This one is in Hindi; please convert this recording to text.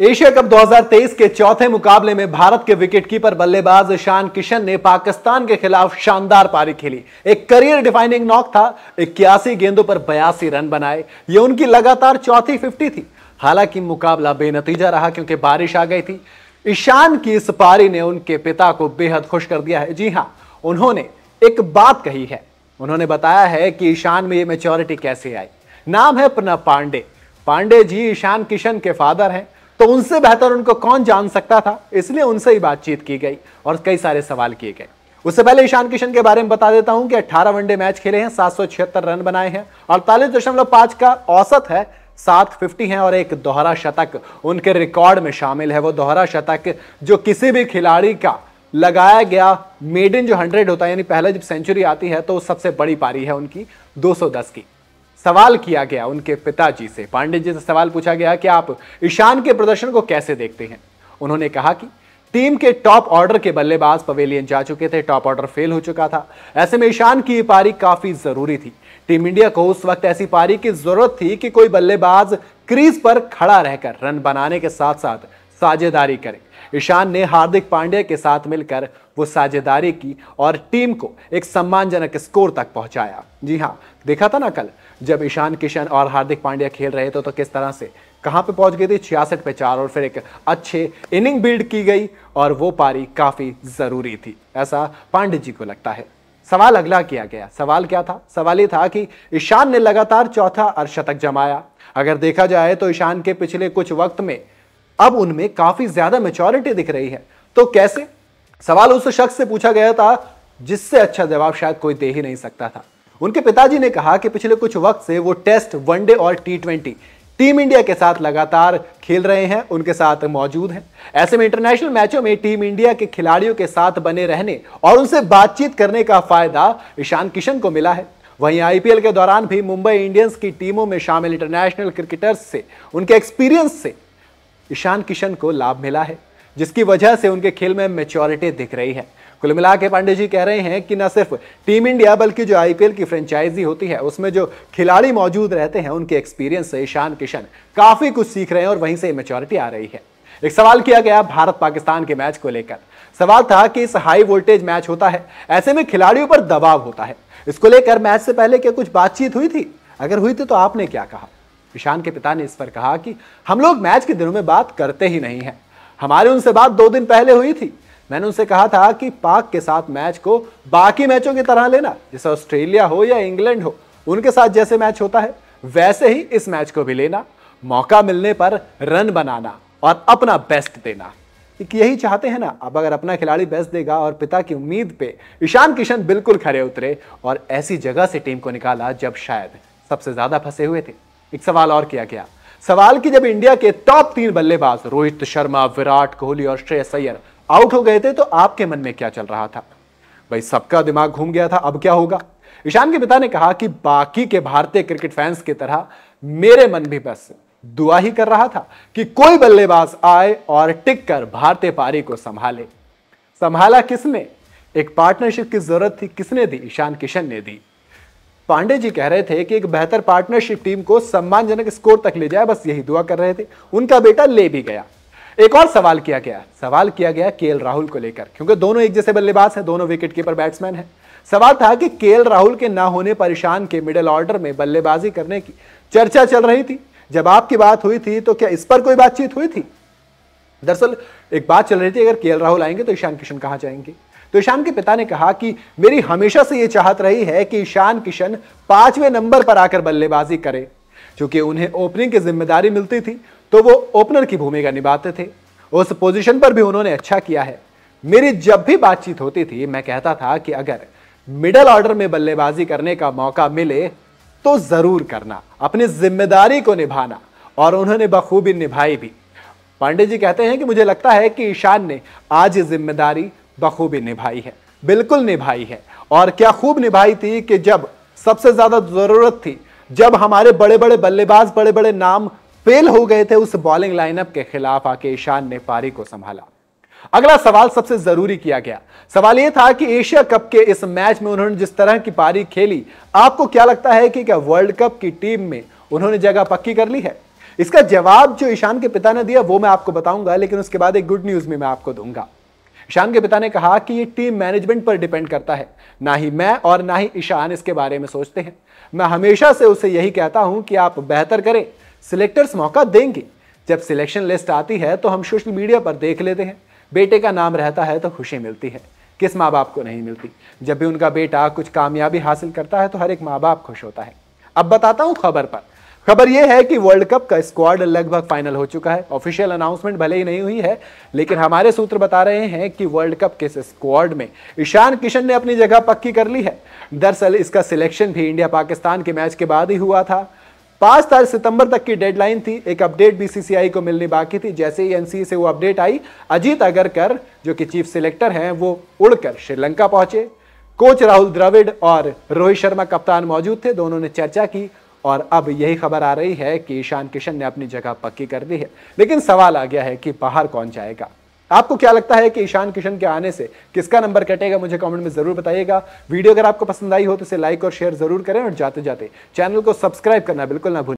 एशिया कप 2023 के चौथे मुकाबले में भारत के विकेटकीपर बल्लेबाज ईशान किशन ने पाकिस्तान के खिलाफ शानदार पारी खेली एक करियर डिफाइनिंग नॉक था इक्यासी गेंदों पर बयासी रन बनाए ये उनकी लगातार चौथी फिफ्टी थी हालांकि मुकाबला बेनतीजा रहा क्योंकि बारिश आ गई थी ईशान की इस पारी ने उनके पिता को बेहद खुश कर दिया है जी हाँ उन्होंने एक बात कही है उन्होंने बताया है कि ईशान में ये मेच्योरिटी कैसे आई नाम है प्रणब पांडे पांडे जी ईशान किशन के फादर हैं तो उनसे बेहतर उनको कौन जान सकता था इसलिए उनसे ही बातचीत की गई और कई सारे सवाल किए गए उससे पहले ईशान किशन के बारे में बता देता हूं कि 18 वनडे मैच खेले हैं सात रन बनाए हैं अड़तालीस दशमलव पांच का औसत है सात फिफ्टी है और एक दोहरा शतक उनके रिकॉर्ड में शामिल है वो दोहरा शतक जो किसी भी खिलाड़ी का लगाया गया मेड इन जो हंड्रेड होता है यानी पहले जब सेंचुरी आती है तो सबसे बड़ी पारी है उनकी 210 की सवाल किया गया उनके पिताजी से पांडे जी से सवाल पूछा गया कि आप ईशान के प्रदर्शन को कैसे देखते हैं उन्होंने कहा कि टीम के टॉप ऑर्डर के बल्लेबाज पवेलियन जा चुके थे टॉप ऑर्डर फेल हो चुका था ऐसे में ईशान की पारी काफी जरूरी थी टीम इंडिया को उस वक्त ऐसी पारी की जरूरत थी कि कोई बल्लेबाज क्रीज पर खड़ा रहकर रन बनाने के साथ साथ साझेदारी करे ईशान ने हार्दिक पांड्या के साथ मिलकर वो साझेदारी की और टीम को एक सम्मानजनक स्कोर तक पहुंचाया जी हाँ देखा था ना कल जब ईशान किशन और हार्दिक पांड्या खेल रहे थे तो किस तरह से कहाँ पे पहुंच गई थी छियासठ पे चार और फिर एक अच्छे इनिंग बिल्ड की गई और वो पारी काफ़ी ज़रूरी थी ऐसा पांडे जी को लगता है सवाल अगला किया गया सवाल क्या था सवाल ये था कि ईशान ने लगातार चौथा अर्शतक जमाया अगर देखा जाए तो ईशान के पिछले कुछ वक्त में अब उनमें काफी ज्यादा मेचोरिटी दिख रही है तो कैसे सवाल उस शख्स से पूछा गया था जिससे अच्छा जवाब शायद कोई दे ही नहीं सकता था उनके पिताजी ने कहा कि पिछले कुछ वक्त से वो टेस्ट वनडे और टी ट्वेंटी टीम इंडिया के साथ लगातार खेल रहे हैं उनके साथ मौजूद हैं ऐसे में इंटरनेशनल मैचों में टीम इंडिया के खिलाड़ियों के साथ बने रहने और उनसे बातचीत करने का फायदा ईशान किशन को मिला है वहीं आईपीएल के दौरान भी मुंबई इंडियंस की टीमों में शामिल इंटरनेशनल क्रिकेटर्स से उनके एक्सपीरियंस से ईशान किशन को लाभ मिला है जिसकी वजह से उनके खेल में मेच्योरिटी दिख रही है कुल मिला के पांडे जी कह रहे हैं कि न सिर्फ टीम इंडिया बल्कि जो आईपीएल की फ्रेंचाइजी होती है उसमें जो खिलाड़ी मौजूद रहते हैं उनके एक्सपीरियंस से ईशान किशन काफी कुछ सीख रहे हैं और वहीं से मेच्योरिटी आ रही है एक सवाल किया गया भारत पाकिस्तान के मैच को लेकर सवाल था कि इस हाई वोल्टेज मैच होता है ऐसे में खिलाड़ियों पर दबाव होता है इसको लेकर मैच से पहले क्या कुछ बातचीत हुई थी अगर हुई थी तो आपने क्या कहा ईशान के पिता ने इस पर कहा कि हम लोग मैच के दिनों में बात करते ही नहीं हैं हमारे उनसे बात दो दिन पहले हुई थी मैंने उनसे कहा था कि पाक के साथ मैच को बाकी मैचों की तरह लेना जैसे ऑस्ट्रेलिया हो या इंग्लैंड हो उनके साथ जैसे मैच होता है वैसे ही इस मैच को भी लेना मौका मिलने पर रन बनाना और अपना बेस्ट देना यही चाहते हैं ना अब अगर अपना खिलाड़ी बेस्ट देगा और पिता की उम्मीद पे ईशान किशन बिल्कुल खड़े उतरे और ऐसी जगह से टीम को निकाला जब शायद सबसे ज्यादा फंसे हुए थे एक सवाल और किया गया सवाल कि जब इंडिया के टॉप तीन बल्लेबाज रोहित शर्मा विराट कोहली और श्रेयस अय्यर आउट हो गए थे तो आपके मन में क्या चल रहा था भाई सबका दिमाग घूम गया था अब क्या होगा ईशान के पिता ने कहा कि बाकी के भारतीय क्रिकेट फैंस की तरह मेरे मन भी बस दुआ ही कर रहा था कि कोई बल्लेबाज आए और टिक कर भारतीय पारी को संभाले संभाला किसने एक पार्टनरशिप की जरूरत थी किसने दी ईशान किशन ने दी पांडे जी कह रहे थे कि एक बेहतर पार्टनरशिप टीम को सम्मानजनक स्कोर तक ले जाए बस यही दुआ कर रहे थे उनका बेटा ले भी गया एक और सवाल किया गया सवाल किया गया के राहुल को लेकर क्योंकि दोनों एक जैसे बल्लेबाज हैं दोनों विकेट कीपर बैट्समैन हैं सवाल था कि के राहुल के ना होने परेशान के मिडिल ऑर्डर में बल्लेबाजी करने की चर्चा चल रही थी जब आपकी बात हुई थी तो क्या इस पर कोई बातचीत हुई थी दरअसल एक बात चल रही थी अगर के राहुल आएंगे तो ईशान किशन कहाँ जाएंगे तो ईशान के पिता ने कहा कि मेरी हमेशा से ये चाहत रही है कि ईशान किशन पांचवें नंबर पर आकर बल्लेबाजी करें चूंकि उन्हें ओपनिंग की जिम्मेदारी मिलती थी तो वो ओपनर की भूमिका निभाते थे उस पोजीशन पर भी उन्होंने अच्छा किया है मेरी जब भी बातचीत होती थी मैं कहता था कि अगर मिडल ऑर्डर में बल्लेबाजी करने का मौका मिले तो जरूर करना अपनी जिम्मेदारी को निभाना और उन्होंने बखूबी निभाई भी पांडे जी कहते हैं कि मुझे लगता है कि ईशान ने आज ये जिम्मेदारी बखूबी निभाई है बिल्कुल निभाई है और क्या खूब निभाई थी कि जब सबसे ज्यादा जरूरत थी जब हमारे बड़े बड़े बल्लेबाज बड़े बड़े नाम फेल हो गए थे उस बॉलिंग लाइनअप के खिलाफ आके ईशान ने पारी को संभाला अगला सवाल सबसे जरूरी किया गया सवाल यह था कि एशिया कप के इस मैच में उन्होंने जिस तरह की पारी खेली आपको क्या लगता है कि क्या वर्ल्ड कप की टीम में उन्होंने जगह पक्की कर ली है इसका जवाब जो ईशान के पिता ने दिया वो मैं आपको बताऊंगा लेकिन उसके बाद एक गुड न्यूज़ भी मैं आपको दूंगा ईशान के पिता ने कहा कि ये टीम मैनेजमेंट पर डिपेंड करता है ना ही मैं और ना ही ईशान इसके बारे में सोचते हैं मैं हमेशा से उसे यही कहता हूं कि आप बेहतर करें सिलेक्टर्स मौका देंगे जब सिलेक्शन लिस्ट आती है तो हम सोशल मीडिया पर देख लेते हैं बेटे का नाम रहता है तो खुशी मिलती है किस माँ बाप को नहीं मिलती जब भी उनका बेटा कुछ कामयाबी हासिल करता है तो हर एक माँ बाप खुश होता है अब बताता हूँ खबर पर खबर यह है कि वर्ल्ड कप का स्क्वाड लगभग फाइनल हो चुका है ऑफिशियल अनाउंसमेंट भले ही नहीं हुई है लेकिन हमारे सूत्र बता रहे हैं कि वर्ल्ड कप के स्क्वाड में ईशान किशन ने अपनी जगह पक्की कर ली है दरअसल इसका सिलेक्शन भी इंडिया पाकिस्तान के मैच के बाद ही हुआ था पांच तारीख सितंबर तक की डेडलाइन थी एक अपडेट बीसीसीआई को मिलनी बाकी थी जैसे ही एनसी से वो अपडेट आई अजीत अगरकर जो कि चीफ सिलेक्टर हैं वो उड़कर श्रीलंका पहुंचे कोच राहुल द्रविड़ और रोहित शर्मा कप्तान मौजूद थे दोनों ने चर्चा की और अब यही खबर आ रही है कि ईशान किशन ने अपनी जगह पक्की कर दी है लेकिन सवाल आ गया है कि बाहर कौन जाएगा आपको क्या लगता है कि ईशान किशन के आने से किसका नंबर कटेगा मुझे कमेंट में जरूर बताइएगा वीडियो अगर आपको पसंद आई हो तो इसे लाइक और शेयर जरूर करें और जाते जाते चैनल को सब्सक्राइब करना बिल्कुल ना भूलें